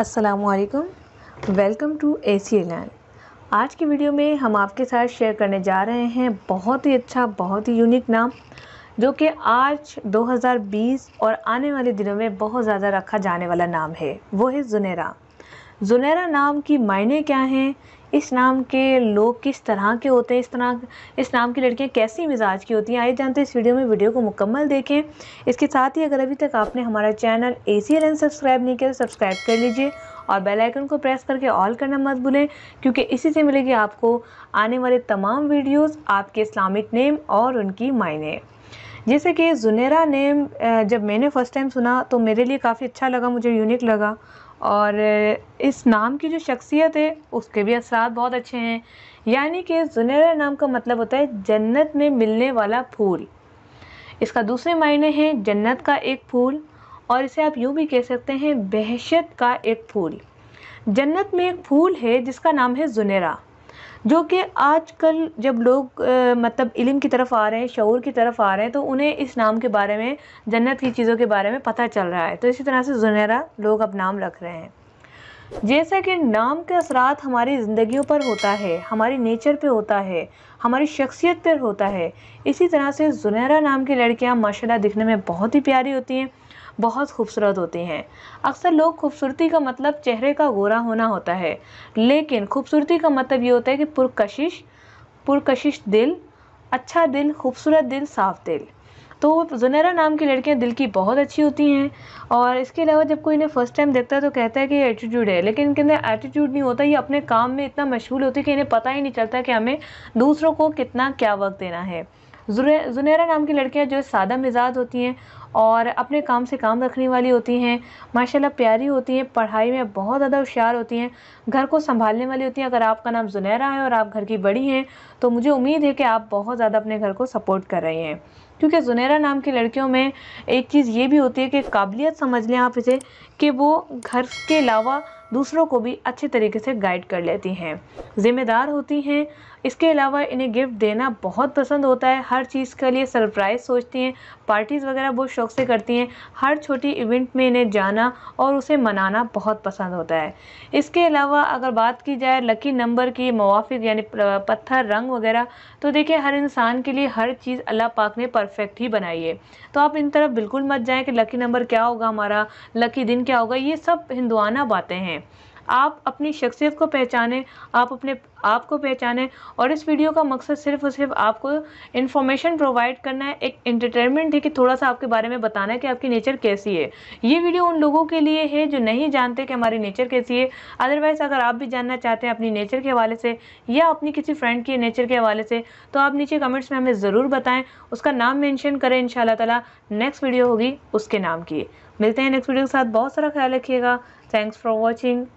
असलकम welcome to ए सी एलैन आज की वीडियो में हम आपके साथ शेयर करने जा रहे हैं बहुत ही अच्छा बहुत ही यूनिक नाम जो कि आज 2020 और आने वाले दिनों में बहुत ज़्यादा रखा जाने वाला नाम है वो है जुनेरा जुनेरा नाम की मायने क्या हैं इस नाम के लोग किस तरह के होते हैं इस तरह इस नाम की लड़कियां कैसी मिजाज की होती हैं आइए जानते हैं इस वीडियो में वीडियो को मुकम्मल देखें इसके साथ ही अगर अभी तक आपने हमारा चैनल ए सी सब्सक्राइब नहीं किया तो सब्सक्राइब कर लीजिए और बेल आइकन को प्रेस करके ऑल करना मत भूलें क्योंकि इसी से मिलेगी आपको आने वाले तमाम वीडियोज़ आपके इस्लामिक नेम और उनकी मायने जैसे कि जुनेरा नेम जब मैंने फ़र्स्ट टाइम सुना तो मेरे लिए काफ़ी अच्छा लगा मुझे यूनिक लगा और इस नाम की जो शख्सियत है उसके भी असरा बहुत अच्छे हैं यानी कि जुनेरा नाम का मतलब होता है जन्नत में मिलने वाला फूल इसका दूसरे मायने हैं जन्नत का एक फूल और इसे आप यूँ भी कह सकते हैं बहशत का एक फूल जन्नत में एक फूल है जिसका नाम है जुनेरा जो कि आजकल जब लोग आ, मतलब इलम की तरफ आ रहे हैं शूर की तरफ आ रहे हैं तो उन्हें इस नाम के बारे में जन्नत की चीज़ों के बारे में पता चल रहा है तो इसी तरह से जुनेरा लोग अब नाम रख रहे हैं जैसा कि नाम के असरात हमारी ज़िंदगियों पर होता है हमारी नेचर पे होता है हमारी शख्सियत पर होता है इसी तरह से जुनेरा नाम की लड़कियाँ माशा दिखने में बहुत ही प्यारी होती हैं बहुत खूबसूरत होती हैं अक्सर लोग खूबसूरती का मतलब चेहरे का गोरा होना होता है लेकिन खूबसूरती का मतलब ये होता है कि पुरकशिश पुरकशिश दिल अच्छा दिल खूबसूरत दिल साफ दिल तो जुनेरा नाम की लड़कियां दिल की बहुत अच्छी होती हैं और इसके अलावा जब कोई इन्हें फर्स्ट टाइम देखता है तो कहता है कि ये एटीट्यूड है लेकिन इनके अंदर एटीट्यूड नहीं होता ये अपने काम में इतना मशहूल होती है कि इन्हें पता ही नहीं चलता कि हमें दूसरों को कितना क्या वक्त देना है जुनेरा नाम की लड़कियाँ जो सादा मिजाज होती हैं और अपने काम से काम रखने वाली होती हैं माशाल्लाह प्यारी होती हैं पढ़ाई में बहुत ज़्यादा होशियार होती हैं घर को संभालने वाली होती हैं अगर आपका नाम जुनैरा है और आप घर की बड़ी हैं तो मुझे उम्मीद है कि आप बहुत ज़्यादा अपने घर को सपोर्ट कर रहे हैं क्योंकि जुनैरा नाम की लड़कियों में एक चीज़ ये भी होती है कि काबिलियत समझ लें आप इसे कि वो घर के अलावा दूसरों को भी अच्छे तरीके से गाइड कर लेती हैं ज़िम्मेदार होती हैं इसके अलावा इन्हें गिफ्ट देना बहुत पसंद होता है हर चीज़ के लिए सरप्राइज़ सोचती हैं पार्टीज़ वगैरह बहुत शौक शौक़ से करती हैं हर छोटी इवेंट में इन्हें जाना और उसे मनाना बहुत पसंद होता है इसके अलावा अगर बात की जाए लकी नंबर की मुआफ़ यानी पत्थर रंग वगैरह तो देखिए हर इंसान के लिए हर चीज़ अल्लाह पाक ने परफेक्ट ही बनाई है तो आप इन तरफ बिल्कुल मत जाएं कि लकी नंबर क्या होगा हमारा लकी दिन क्या होगा ये सब हिंदुआना बातें हैं आप अपनी शख्सियत को पहचानें आप अपने आप को पहचानें और इस वीडियो का मकसद सिर्फ और सिर्फ आपको इन्फॉर्मेशन प्रोवाइड करना है एक इंटरटेनमेंट है कि थोड़ा सा आपके बारे में बताना है कि आपकी नेचर कैसी है ये वीडियो उन लोगों के लिए है जो नहीं जानते कि हमारी नेचर कैसी है अदरवाइज़ अगर आप भी जानना चाहते हैं अपनी नेचर के हवाले से या अपनी किसी फ्रेंड की नेचर के हवाले से तो आप नीचे कमेंट्स में हमें ज़रूर बताएँ उसका नाम मैंशन करें इन तला नेक्स्ट वीडियो होगी उसके नाम की मिलते हैं नेक्स्ट वीडियो के साथ बहुत सारा ख्याल रखिएगा थैंक्स फॉर वॉचिंग